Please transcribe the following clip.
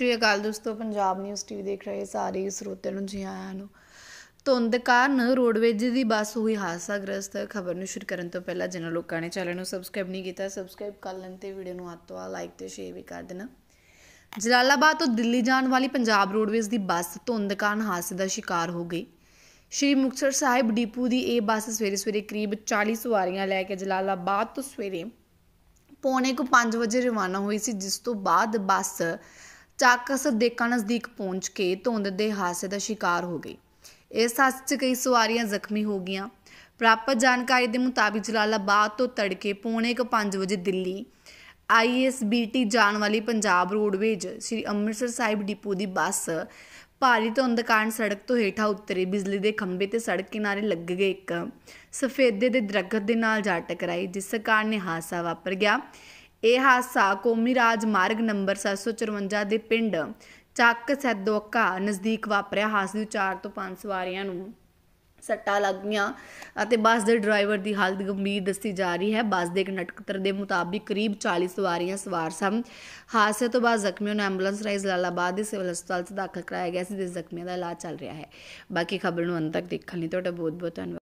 ਸ਼੍ਰੀ ਅਕਾਲ ਦੋਸਤੋ Punjab news TV ਦੇਖ ਰਹੇ ਸਾਰੇ ਸਰੋਤਿਆਂ ਨੂੰ ਜੀ ਆਇਆਂ ਨੂੰ ਤੁੰਦ ਕਾਰਨ ਰੋਡਵੇਜ ਦੀ ਬੱਸ ਹੋਈ ਹਾਦਸਾਗ੍ਰਸਤ ਖਬਰ ਨੂੰ ਸ਼ੁਰੂ ਕਰਨ ਤੋਂ ਪਹਿਲਾਂ ਜਿਨ੍ਹਾਂ ਲੋਕਾਂ ਨੇ ਚੈਨਲ ਨੂੰ ਸਬਸਕ੍ਰਾਈਬ ਨਹੀਂ ਕੀਤਾ ਸਬਸਕ੍ਰਾਈਬ ਕਰ ਲੈਣ ਤੇ ਵੀਡੀਓ ਨੂੰ ਹੱਥ ਤੋਂ ਲਾਈਕ ਤੇ ਸ਼ੇਅਰ ਵੀ ਕਰ ਦੇਣਾ ਜਲਾਲਾਬਾਦ ਤੋਂ ਦਿੱਲੀ ਜਾਣ ਵਾਲੀ ਪੰਜਾਬ ਰੋਡਵੇਜ਼ ਦੀ ਬੱਸ ਤੁੰਦ ਕਾਰਨ ਹਾਦਸੇ ਦਾ ਸ਼ਿਕਾਰ ਹੋ ਗਈ ਸ਼੍ਰੀ ਮੁਕਤਸਰ ਸਾਹਿਬ ਡੀਪੂ ਦੀ ਇਹ ਬੱਸ ਸਵੇਰੇ ਸਵੇਰੇ ਕਰੀਬ 40 ਸਵਾਰੀਆਂ ਲੈ ਕੇ ਜਲਾਲਾਬਾਦ ਤੋਂ ਸਵੇਰੇ ਪੌਣੇ ਕੁ 5 ਵਜੇ ਰਵਾਨਾ ਹੋਈ ਸੀ ਜਿਸ ਤੋਂ ਬਾਅਦ ਬੱਸ ਚਾਕਸ ਦੇਕਾ ਨਜ਼ਦੀਕ ਪਹੁੰਚ ਕੇ ਧੁੰਦ ਦੇ ਹਾਸੇ ਦਾ ਸ਼ਿਕਾਰ ਹੋ ਗਈ ਇਸ ਹਾਸੇ 'ਚ ਕਈ ਸਵਾਰੀਆਂ ਜ਼ਖਮੀ ਹੋ ਗਈਆਂ ਪ੍ਰਾਪਤ ਜਾਣਕਾਰੀ ਦੇ ਮੁਤਾਬਿਕ ਜਲਾਲਾਬਾਦ ਤੋਂ ਤੜਕੇ ਪੌਣੇ 5 ਵਜੇ ਦਿੱਲੀ ਆਈਐਸਬੀਟੀ ਜਾਣ ਵਾਲੀ ਪੰਜਾਬ ਰੋਡਵੇਜ ਸ੍ਰੀ ਅੰਮ੍ਰਿਤਸਰ ਸਾਹਿਬ ਡਿਪੂ ਦੀ ਬੱਸ ਭਾਰੀ ਧੁੰਦ ਕਾਰਨ ਸੜਕ ਤੋਂ ਹੇਠਾਂ ਉਤਰੇ ਬਿਜਲੀ ਦੇ ਖੰਭੇ ਤੇ ਸੜਕ ਕਿਨਾਰੇ ਲੱਗ ਗਏ ਇੱਕ ਸਫੇਦੇ ਦੇ ਦਰਖਤ ਦੇ ਨਾਲ ਜਾ ਟਕਰਾਈ ਜਿਸ ਕਾਰਨ ਹਾਸਾ ਵਾਪਰ ਗਿਆ ਇਹ ਹਾਦਸਾ ਕੌਮੀ ਰਾਜ ਮਾਰਗ ਨੰਬਰ 754 ਦੇ ਪਿੰਡ ਚੱਕ ਸੈਦੋਕਾ ਨਜ਼ਦੀਕ ਵਾਪਰਿਆ ਹਾਦਸੇ ਦੀ 4 ਤੋਂ ਪੰਜ ਸਵਾਰੀਆਂ ਨੂੰ ਸੱਟਾਂ ਲੱਗੀਆਂ ਅਤੇ ਬੱਸ ਦੇ ਡਰਾਈਵਰ ਦੀ ਹਾਲਤ ਗੰਭੀਰ ਦੱਸੀ ਜਾ ਰਹੀ ਹੈ ਬੱਸ ਦੇ ਇੱਕ ਨਟਕਤਰ ਦੇ ਮੁਤਾਬਿਕ ਕਰੀਬ 40 ਸਵਾਰੀਆਂ ਸਵਾਰ ਸਨ ਹਾਦਸੇ ਤੋਂ ਬਾਅਦ ਜ਼ਖਮੀਆਂ ਨੂੰ ਐਂਬੂਲੈਂਸ ਰਾਹੀਂ ਜਲਾਲਾਬਾਦ ਦੇ ਸਿਵਲ ਹਸਪਤਾਲ 'ਚ ਦਾਖਲ ਕਰਾਇਆ ਗਿਆ ਸੀ ਜਿਸ ਜ਼ਖਮੀਆਂ ਦਾ ਇਲਾਜ ਚੱਲ ਰਿਹਾ ਹੈ ਬਾਕੀ ਖਬਰ ਨੂੰ ਅੰਤ ਤੱਕ ਦੇਖਣ ਲਈ ਤੁਹਾਡਾ ਬਹੁਤ ਬਹੁਤ ਧੰਨਵਾਦ